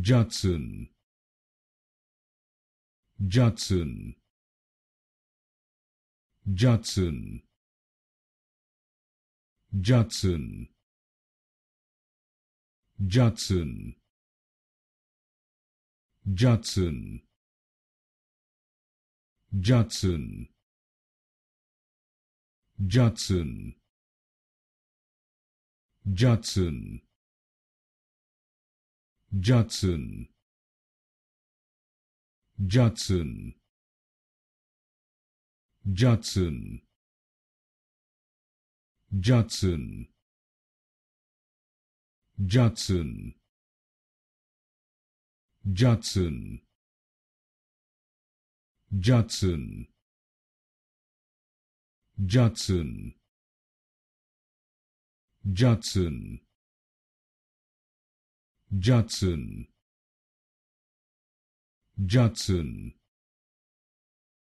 Judson Judson Judson Judson Judson Judson Judson Judson Judson Judson Judson Judson Judson Judson Judson Judson Judson Judson Judson Judson